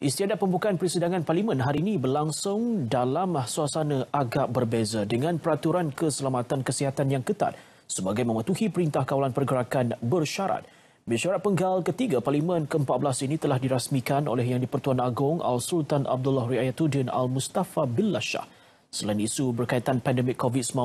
Istiadat pembukaan persidangan Parlimen hari ini berlangsung dalam suasana agak berbeza dengan peraturan keselamatan kesihatan yang ketat sebagai mematuhi Perintah Kawalan Pergerakan Bersyarat. Mesyuarat penggal ketiga Parlimen ke-14 ini telah dirasmikan oleh Yang di-Pertuan Agong Al-Sultan Abdullah Riayatuddin Al-Mustafa Billah Shah. Selain isu berkaitan pandemik COVID-19,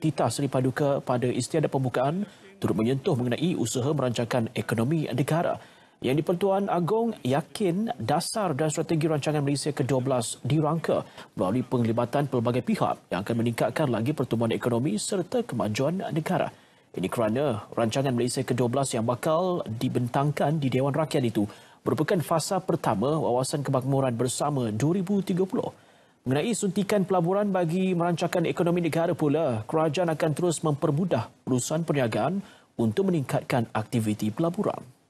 Tita Seri Paduka pada istiadat pembukaan turut menyentuh mengenai usaha merancangkan ekonomi negara. Yang di-Pertuan Agong yakin dasar dan strategi rancangan Malaysia ke-12 dirangka melalui penglibatan pelbagai pihak yang akan meningkatkan lagi pertumbuhan ekonomi serta kemajuan negara. Ini kerana rancangan Malaysia ke-12 yang bakal dibentangkan di Dewan Rakyat itu merupakan fasa pertama wawasan kemakmuran bersama 2030. Mengenai suntikan pelaburan bagi merancangkan ekonomi negara pula, kerajaan akan terus mempermudah perusahaan perniagaan untuk meningkatkan aktiviti pelaburan.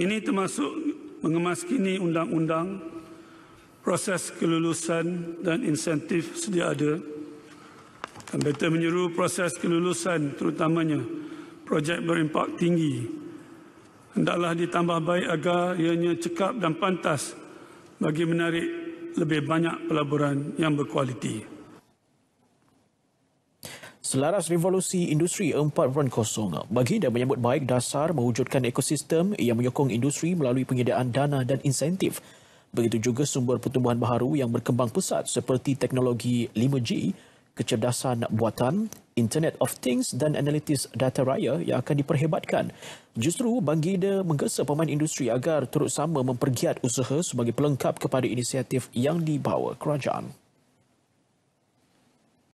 Ini termasuk mengemaskini undang-undang, proses kelulusan dan insentif sedia ada. Kompeten menyuruh proses kelulusan terutamanya projek berimpak tinggi hendaklah ditambah baik agar ianya cekap dan pantas bagi menarik lebih banyak pelaburan yang berkualiti. Selaras revolusi industri 4.0, baginda menyambut baik dasar mewujudkan ekosistem yang menyokong industri melalui penyediaan dana dan insentif. Begitu juga sumber pertumbuhan baharu yang berkembang pesat seperti teknologi 5G, kecerdasan buatan, Internet of Things dan analitis data raya yang akan diperhebatkan. Justru baginda menggesa pemain industri agar turut sama mempergiat usaha sebagai pelengkap kepada inisiatif yang dibawa kerajaan.